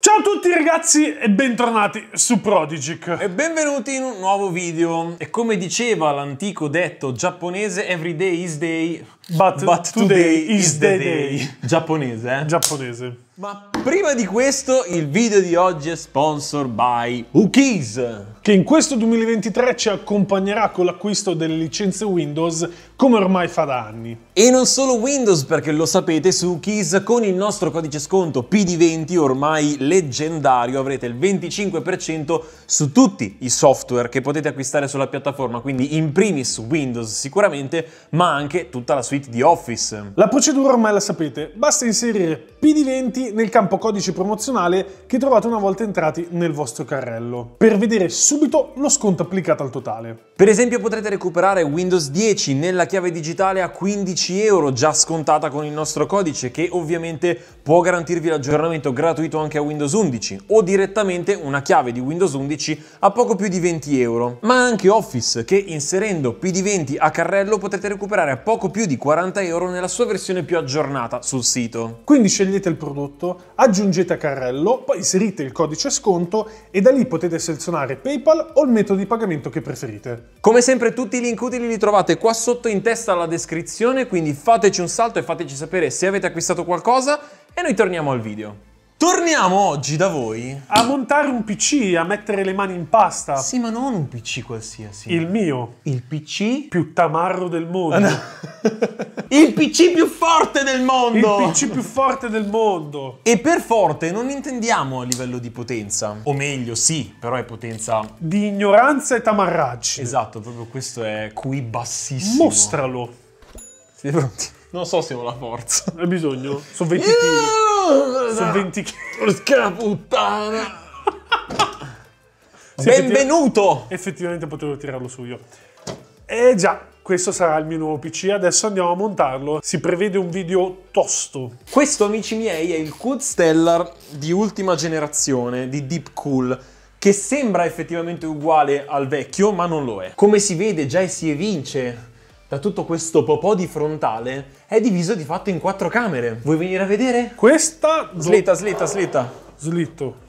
Ciao a tutti ragazzi e bentornati su Prodigic e benvenuti in un nuovo video e come diceva l'antico detto giapponese every day is day but, but today, today, is the day, day. giapponese eh? giapponese ma prima di questo il video di oggi è sponsor by Ukis che in questo 2023 ci accompagnerà con l'acquisto delle licenze Windows come ormai fa da anni. E non solo Windows perché lo sapete su Keys con il nostro codice sconto PD20 ormai leggendario avrete il 25% su tutti i software che potete acquistare sulla piattaforma, quindi in primis Windows sicuramente, ma anche tutta la suite di Office. La procedura ormai la sapete, basta inserire PD20 nel campo codice promozionale che trovate una volta entrati nel vostro carrello. Per vedere su subito lo sconto applicato al totale. Per esempio potrete recuperare Windows 10 nella chiave digitale a 15 euro già scontata con il nostro codice che ovviamente può garantirvi l'aggiornamento gratuito anche a Windows 11 o direttamente una chiave di Windows 11 a poco più di 20 euro. Ma anche Office che inserendo PD20 a carrello potrete recuperare a poco più di 40 euro nella sua versione più aggiornata sul sito. Quindi scegliete il prodotto, aggiungete a carrello, poi inserite il codice sconto e da lì potete selezionare PayPal PayPal o il metodo di pagamento che preferite. Come sempre tutti i link utili li trovate qua sotto in testa alla descrizione, quindi fateci un salto e fateci sapere se avete acquistato qualcosa e noi torniamo al video. Torniamo oggi da voi a montare un PC, a mettere le mani in pasta. Sì, ma non un PC qualsiasi. Il mio. Il PC più tamarro del mondo. Ah, no. Il PC più forte del mondo. Il PC più forte del mondo. E per forte non intendiamo a livello di potenza. O meglio, sì, però è potenza di ignoranza e tamarraggi. Esatto, proprio questo è qui bassissimo. Mostralo. Siete pronti? Non so se ho la forza. Hai bisogno. Sono 20 kg. Su 20 Porca puttana! Sì, Benvenuto! Effettivamente, effettivamente potevo tirarlo su io. Eh già, questo sarà il mio nuovo PC, adesso andiamo a montarlo. Si prevede un video tosto. Questo, amici miei, è il Quad Stellar di ultima generazione, di Deep Cool che sembra effettivamente uguale al vecchio, ma non lo è. Come si vede già si evince da tutto questo popò di frontale è diviso di fatto in quattro camere. Vuoi venire a vedere? Questa... Slitta, slitta, slitta. Slitto.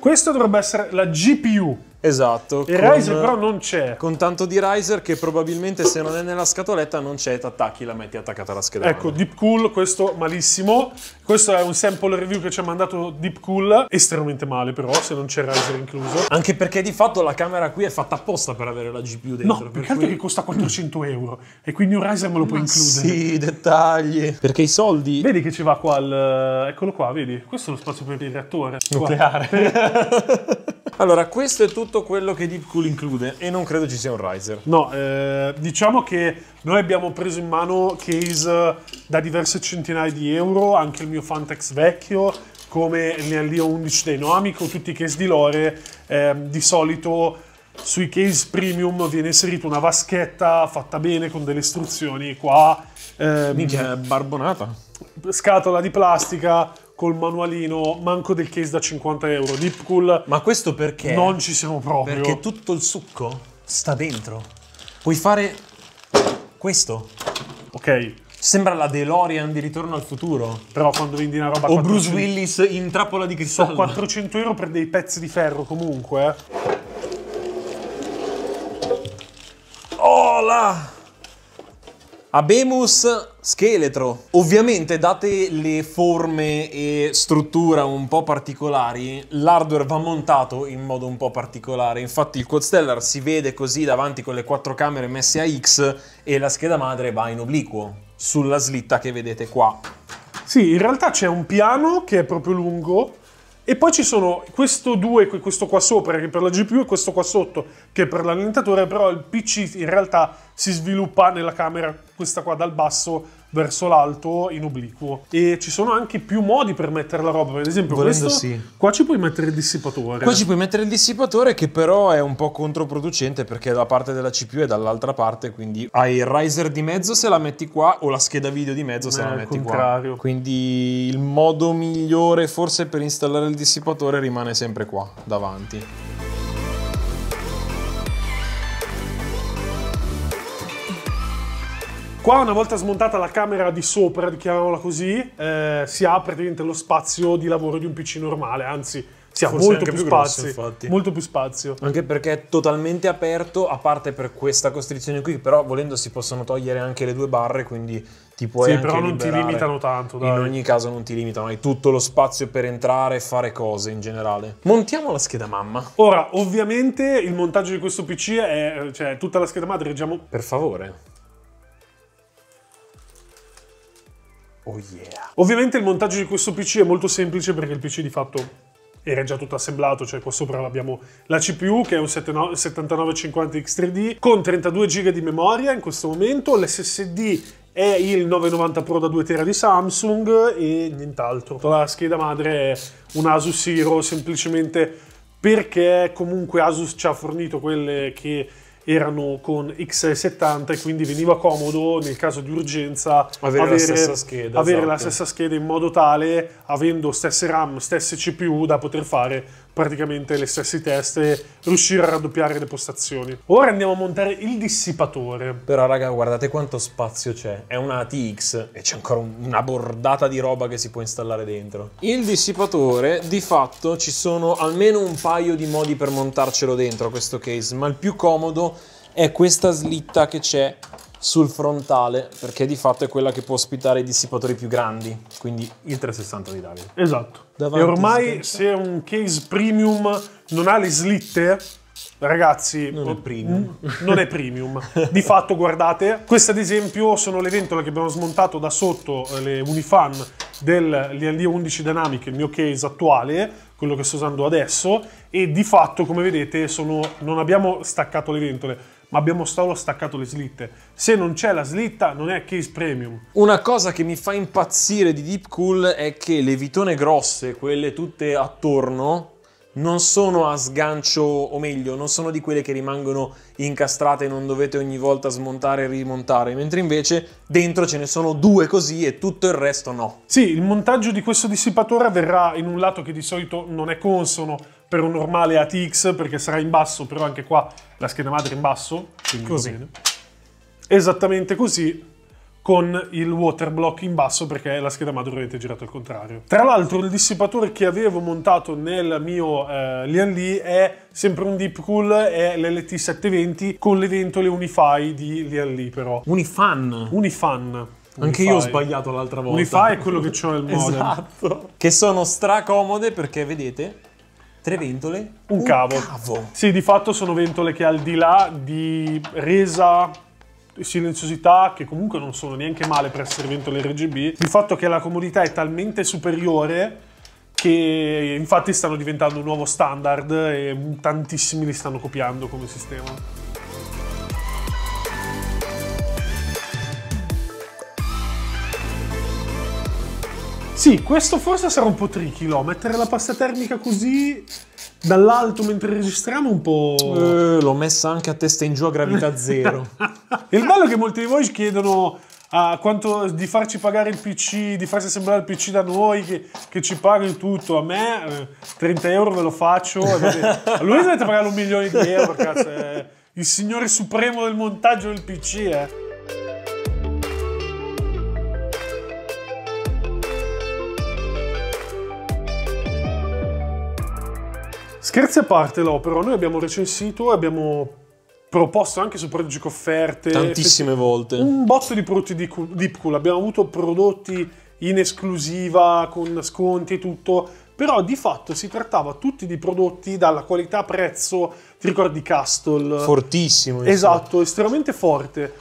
Questa dovrebbe essere la GPU. Esatto. E riser però non c'è. Con tanto di riser che probabilmente se non è nella scatoletta non c'è, t'attacchi, la metti attaccata alla scheda. Ecco, Deep Cool, questo malissimo. Questo è un sample review che ci ha mandato Deep Cool, estremamente male però, se non c'è riser incluso. Anche perché di fatto la camera qui è fatta apposta per avere la GPU dentro. No, perché cui... che costa 400 euro e quindi un riser me lo puoi Ma includere. Sì, dettagli. Perché i soldi... Vedi che ci va qua il... Eccolo qua, vedi? Questo è lo spazio per il reattore. Nucleare. Per... Allora, questo è tutto quello che Deep Cool include e non credo ci sia un riser. No, eh, diciamo che noi abbiamo preso in mano case eh, da diverse centinaia di euro, anche il mio Fantex vecchio, come l'Alio 11 Dynamico, tutti i case di Lore, eh, di solito sui case premium viene inserita una vaschetta fatta bene con delle istruzioni qua. Ehm, Minchia, barbonata. Scatola di plastica col manualino, manco del case da 50 euro. Deep Cool. Ma questo perché? Non ci siamo proprio. Perché tutto il succo sta dentro. Puoi fare questo. Ok. Sembra la DeLorean di Ritorno al Futuro. Però quando vendi una roba... O 400... Bruce Willis in trappola di cristallo. So, 400 euro per dei pezzi di ferro comunque. Oh eh. là! Abemus scheletro. Ovviamente, date le forme e struttura un po' particolari, l'hardware va montato in modo un po' particolare. Infatti, il Stellar si vede così davanti con le quattro camere messe a X e la scheda madre va in obliquo sulla slitta che vedete qua. Sì, in realtà c'è un piano che è proprio lungo e poi ci sono questo due, questo qua sopra che per la GPU e questo qua sotto che è per l'allentatore, però il PC in realtà si sviluppa nella camera, questa qua dal basso, verso l'alto in obliquo. E ci sono anche più modi per mettere la roba, Ad esempio questo, sì. qua ci puoi mettere il dissipatore. Qua ci puoi mettere il dissipatore che però è un po' controproducente perché la parte della CPU è dall'altra parte, quindi hai il riser di mezzo se la metti qua o la scheda video di mezzo se eh, la metti contrario. qua. Quindi il modo migliore forse per installare il dissipatore rimane sempre qua davanti. Qua una volta smontata la camera di sopra, chiamiamola così, eh, si ha praticamente lo spazio di lavoro di un PC normale, anzi si ha molto più, più grosso, spazio, molto più spazio. Anche perché è totalmente aperto, a parte per questa costrizione qui, però volendo si possono togliere anche le due barre, quindi ti puoi Sì, però non liberare. ti limitano tanto, dai. In ogni caso non ti limitano, hai tutto lo spazio per entrare e fare cose in generale. Montiamo la scheda mamma. Ora, ovviamente il montaggio di questo PC è cioè tutta la scheda madre, diciamo Per favore. Oh yeah. Ovviamente il montaggio di questo PC è molto semplice perché il PC di fatto era già tutto assemblato, cioè qua sopra abbiamo la CPU che è un 7950X3D con 32 GB di memoria in questo momento, l'SSD è il 990 Pro da 2 tera di Samsung e nient'altro. La scheda madre è un Asus Hero semplicemente perché comunque Asus ci ha fornito quelle che erano con XL70 e quindi veniva comodo nel caso di urgenza avere, avere, la, stessa scheda, avere esatto. la, stessa scheda, in modo tale, avendo stesse RAM, stesse CPU, da poter fare praticamente le stesse teste, riuscire a raddoppiare le postazioni. Ora andiamo a montare il dissipatore. Però raga, guardate quanto spazio c'è. È una ATX e c'è ancora una bordata di roba che si può installare dentro. Il dissipatore, di fatto, ci sono almeno un paio di modi per montarcelo dentro questo case, ma il più comodo è questa slitta che c'è sul frontale perché di fatto è quella che può ospitare i dissipatori più grandi, quindi il 360 di Davide. Esatto. Davanti e ormai se un case premium non ha le slitte, ragazzi, non è oh, premium. Mm, non è premium. di fatto guardate, queste ad esempio sono le ventole che abbiamo smontato da sotto eh, le Unifan dell'ILD 11 Dynamic, il mio case attuale, quello che sto usando adesso, e di fatto come vedete sono, non abbiamo staccato le ventole ma abbiamo solo staccato le slitte. Se non c'è la slitta non è case premium. Una cosa che mi fa impazzire di Deep Cool è che le vitone grosse, quelle tutte attorno, non sono a sgancio, o meglio, non sono di quelle che rimangono incastrate e non dovete ogni volta smontare e rimontare, mentre invece dentro ce ne sono due così e tutto il resto no. Sì, il montaggio di questo dissipatore avverrà in un lato che di solito non è consono, per un normale ATX perché sarà in basso, però anche qua la scheda madre è in basso, così. Esattamente così con il water block in basso perché la scheda madre ovviamente è girata al contrario. Tra l'altro il dissipatore che avevo montato nel mio eh, Lian Li è sempre un Deep Cool, è l'LT720 con le ventole Unify di Lian Li però. Unifan? Unifan. Anche io ho sbagliato l'altra volta. Unify è quello che ho nel modem. Esatto. Che sono stracomode perché vedete tre ventole, un, un cavo. cavo. Sì, di fatto sono ventole che al di là di resa silenziosità che comunque non sono neanche male per essere ventole RGB, il fatto che la comodità è talmente superiore che infatti stanno diventando un nuovo standard e tantissimi li stanno copiando come sistema. Sì, questo forse sarà un po' tricky, no? Mettere la pasta termica così dall'alto mentre registriamo un po'... Eh, l'ho messa anche a testa in giù a gravità zero. il bello è che molti di voi ci chiedono ah, quanto, di farci pagare il PC, di farsi assemblare il PC da noi, che, che ci pagano tutto. A me eh, 30 euro ve lo faccio. A lui dovete pagare un milione di euro, cazzo. Eh. il signore supremo del montaggio del PC, eh. Scherzi a parte, no, però noi abbiamo recensito e abbiamo proposto anche su Project cofferte Tantissime volte. Un botto di prodotti di Deep Cool. Abbiamo avuto prodotti in esclusiva con sconti e tutto. Però di fatto si trattava tutti di prodotti dalla qualità prezzo, ti ricordi Castle? Fortissimo. Insomma. Esatto, estremamente forte.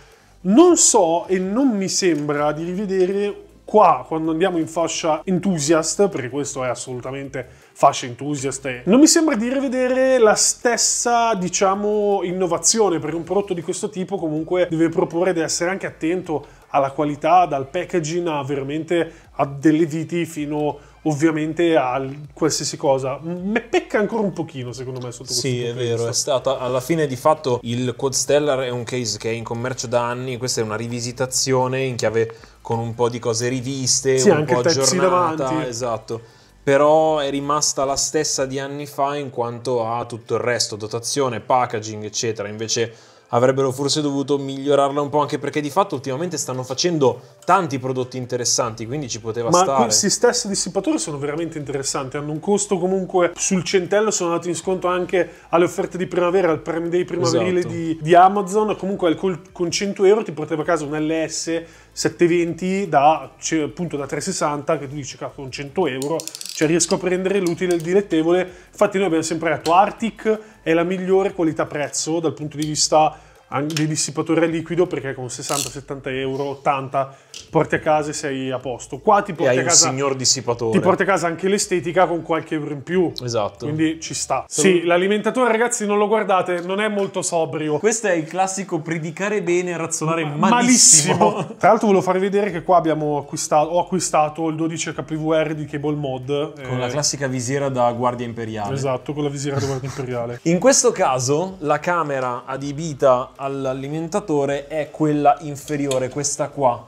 Non so e non mi sembra di rivedere qua quando andiamo in fascia enthusiast, perché questo è assolutamente fascia enthusiast, e non mi sembra di rivedere la stessa, diciamo, innovazione, per un prodotto di questo tipo comunque deve proporre di essere anche attento alla qualità, dal packaging a veramente a delle viti fino a ovviamente a qualsiasi cosa. Me pecca ancora un pochino, secondo me, sotto questo Sì, è vero, è stata alla fine di fatto il Quad Stellar è un case che è in commercio da anni, questa è una rivisitazione in chiave con un po' di cose riviste, sì, un po' aggiornata, esatto. Però è rimasta la stessa di anni fa in quanto ha tutto il resto, dotazione, packaging, eccetera. Invece avrebbero forse dovuto migliorarla un po' anche perché di fatto ultimamente stanno facendo tanti prodotti interessanti, quindi ci poteva Ma stare. Ma questi stessi dissipatori sono veramente interessanti, hanno un costo comunque sul centello, sono andati in sconto anche alle offerte di primavera, al Prime Day primaverile esatto. di, di, Amazon, comunque con 100 euro ti portava a casa un LS 720 da, cioè, appunto da 360 che tu dici con 100 euro cioè riesco a prendere l'utile e il dilettevole infatti noi abbiamo sempre detto Arctic è la migliore qualità prezzo dal punto di vista di dissipatore liquido perché con 60-70 euro, 80 porti a casa e sei a posto. Qua ti porti, a casa, il signor dissipatore. ti porti a casa anche l'estetica con qualche euro in più. Esatto. Quindi ci sta. Sono... Sì, l'alimentatore ragazzi non lo guardate, non è molto sobrio. Questo è il classico predicare bene e razzolare Ma malissimo. malissimo. Tra l'altro volevo farvi vedere che qua abbiamo acquistato, ho acquistato il 12 HPVR di Cable Mod. Eh. Con eh... la classica visiera da guardia imperiale. Esatto, con la visiera da guardia imperiale. in questo caso la camera adibita all'alimentatore è quella inferiore, questa qua,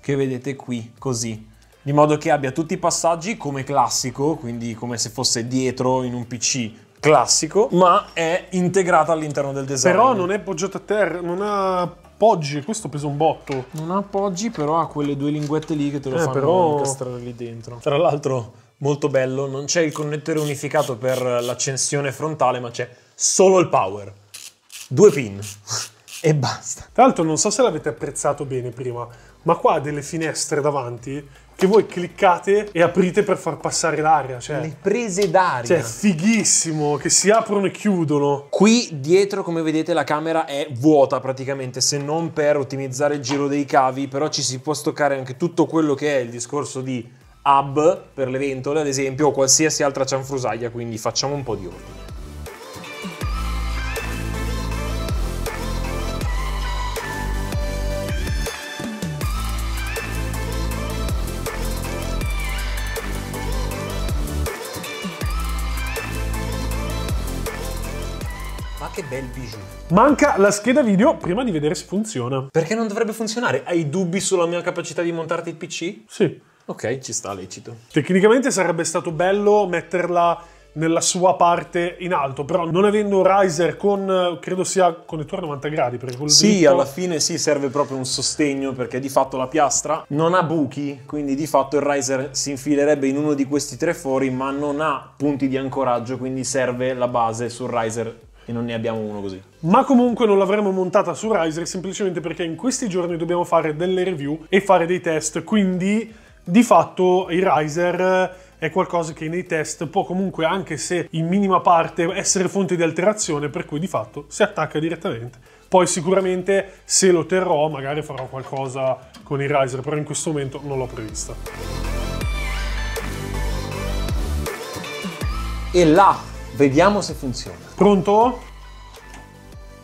che vedete qui, così. Di modo che abbia tutti i passaggi come classico, quindi come se fosse dietro in un PC classico, ma è integrata all'interno del design. Però non è poggiata a terra, non ha appoggi, questo pesa un botto. Non ha appoggi, però ha quelle due linguette lì che te lo eh, fanno però... incastrare lì dentro. Tra l'altro, molto bello, non c'è il connettore unificato per l'accensione frontale, ma c'è solo il power due pin e basta. Tra l'altro non so se l'avete apprezzato bene prima, ma qua ha delle finestre davanti che voi cliccate e aprite per far passare l'aria. Cioè, Le prese d'aria. Cioè, fighissimo, che si aprono e chiudono. Qui dietro, come vedete, la camera è vuota praticamente, se non per ottimizzare il giro dei cavi, però ci si può stoccare anche tutto quello che è il discorso di hub per le ventole, ad esempio, o qualsiasi altra cianfrusaglia, quindi facciamo un po' di ordine. bel bijou. Manca la scheda video prima di vedere se funziona. Perché non dovrebbe funzionare? Hai dubbi sulla mia capacità di montarti il PC? Sì. Ok, ci sta, lecito. Tecnicamente sarebbe stato bello metterla nella sua parte in alto, però non avendo un riser con, credo sia connettore 90 gradi, perché col Sì, dritto... alla fine sì, serve proprio un sostegno, perché di fatto la piastra non ha buchi, quindi di fatto il riser si infilerebbe in uno di questi tre fori, ma non ha punti di ancoraggio, quindi serve la base sul riser e non ne abbiamo uno così. Ma comunque non l'avremmo montata su Riser semplicemente perché in questi giorni dobbiamo fare delle review e fare dei test, quindi di fatto il Riser è qualcosa che nei test può comunque, anche se in minima parte, essere fonte di alterazione, per cui di fatto si attacca direttamente. Poi sicuramente se lo terrò magari farò qualcosa con il riser, però in questo momento non l'ho previsto. E là Vediamo se funziona. Pronto?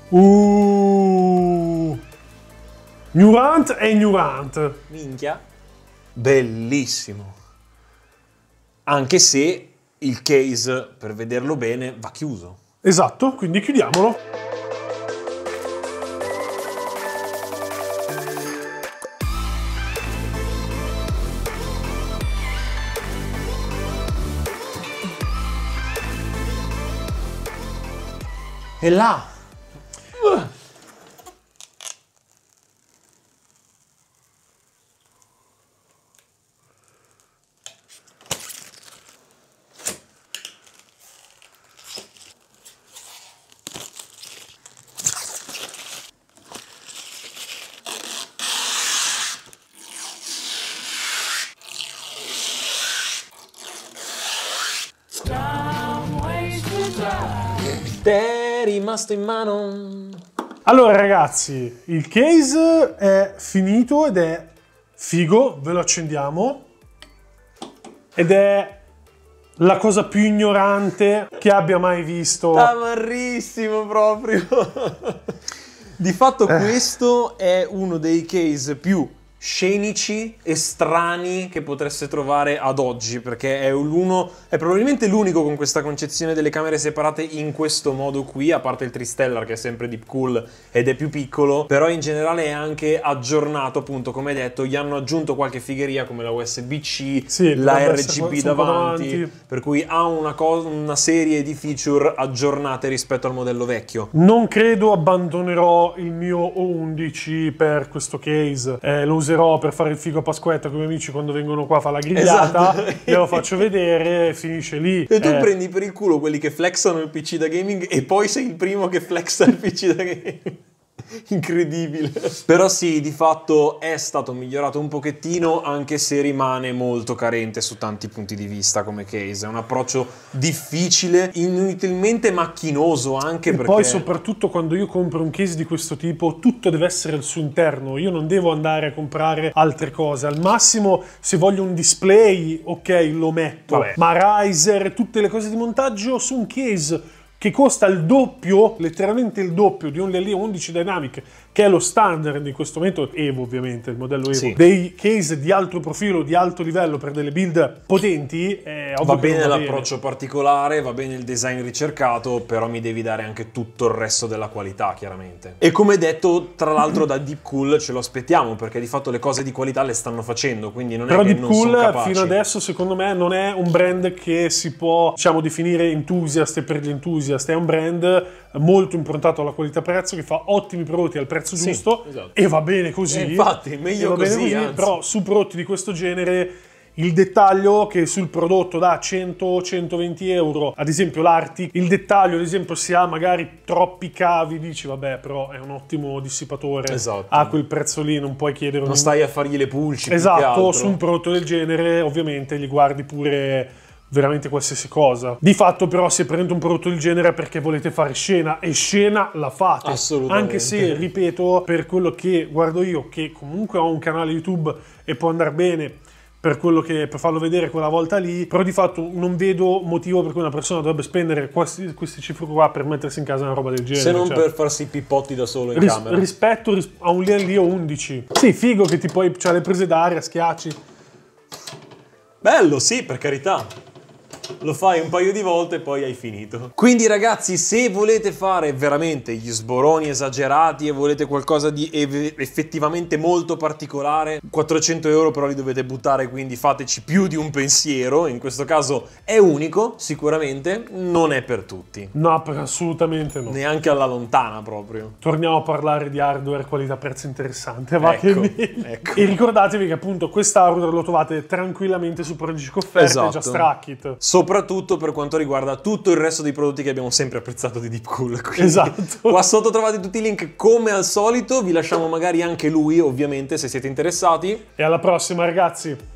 Uh. Nurant e Nurant. Minchia. Bellissimo. Anche se il case, per vederlo bene, va chiuso. Esatto, quindi chiudiamolo. Hela. Damn. rimasto in mano. Allora ragazzi, il case è finito ed è figo, ve lo accendiamo. Ed è la cosa più ignorante che abbia mai visto. Tamarrissimo proprio. Di fatto eh. questo è uno dei case più scenici e strani che potreste trovare ad oggi, perché è, l'uno, è probabilmente l'unico con questa concezione delle camere separate in questo modo qui, a parte il Tristellar che è sempre deep cool ed è più piccolo, però in generale è anche aggiornato, appunto, come detto, gli hanno aggiunto qualche figheria come la USB-C, sì, la RGB davanti, per cui ha una, una serie di feature aggiornate rispetto al modello vecchio. Non credo abbandonerò il mio O11 per questo case, eh, lo userò userò per fare il figo a Pasquetta con i miei amici quando vengono qua a fare la grigliata, esatto. glielo faccio vedere, finisce lì. E tu eh. prendi per il culo quelli che flexano il PC da gaming e poi sei il primo che flexa il PC da gaming. incredibile. Però sì, di fatto è stato migliorato un pochettino, anche se rimane molto carente su tanti punti di vista come case. È un approccio difficile, inutilmente macchinoso anche e perché... Poi soprattutto quando io compro un case di questo tipo, tutto deve essere al suo interno. Io non devo andare a comprare altre cose. Al massimo, se voglio un display, ok, lo metto. Vabbè. Ma riser, tutte le cose di montaggio su un case che costa il doppio, letteralmente il doppio di un LE11 Dynamic che è lo standard in questo momento, Evo ovviamente, il modello Evo, sì. dei case di alto profilo, di alto livello per delle build potenti, va bene l'approccio particolare, va bene il design ricercato, però mi devi dare anche tutto il resto della qualità, chiaramente. E come detto, tra l'altro da Deep Cool ce lo aspettiamo, perché di fatto le cose di qualità le stanno facendo, quindi non però è Deep che non cool, sono capaci. fino adesso, secondo me, non è un brand che si può, diciamo, definire entusiast per gli entusiast, è un brand molto improntato alla qualità prezzo, che fa ottimi prodotti al prezzo giusto sì, esatto. e va bene così. Eh, e infatti, meglio così, così però su prodotti di questo genere il dettaglio che sul prodotto da 100-120 euro, ad esempio l'Arti, il dettaglio ad esempio se ha magari troppi cavi, dici vabbè però è un ottimo dissipatore, esatto. a quel prezzo lì non puoi chiedere... Non un... stai a fargli le pulci. Esatto, su un prodotto del genere ovviamente gli guardi pure veramente qualsiasi cosa. Di fatto però se prendete un prodotto del genere è perché volete fare scena e scena la fate. Assolutamente. Anche se, ripeto, per quello che guardo io, che comunque ho un canale YouTube e può andare bene, per, quello che, per farlo vedere quella volta lì però di fatto non vedo motivo per cui una persona dovrebbe spendere questi, queste cifre qua per mettersi in casa una roba del genere se non cioè. per farsi i pippotti da solo in ris- camera rispetto ris- a un livello 11 sì figo che ti puoi cioè le prese d'aria schiacci bello sì per carità lo fai un paio di volte e poi hai finito. Quindi ragazzi, se volete fare veramente gli sboroni esagerati e volete qualcosa di effettivamente molto particolare, 400 euro però li dovete buttare, quindi fateci più di un pensiero, in questo caso è unico, sicuramente, non è per tutti. No, assolutamente no. Neanche alla lontana proprio. Torniamo a parlare di hardware qualità-prezzo interessante, va ecco, che ecco. E ricordatevi che appunto quest'hardware lo trovate tranquillamente su Prodigy Offerte, esatto. già Strackit soprattutto per quanto riguarda tutto il resto dei prodotti che abbiamo sempre apprezzato di Deep Cool. Quindi esatto. Qua sotto trovate tutti i link come al solito, vi lasciamo magari anche lui ovviamente se siete interessati. E alla prossima ragazzi!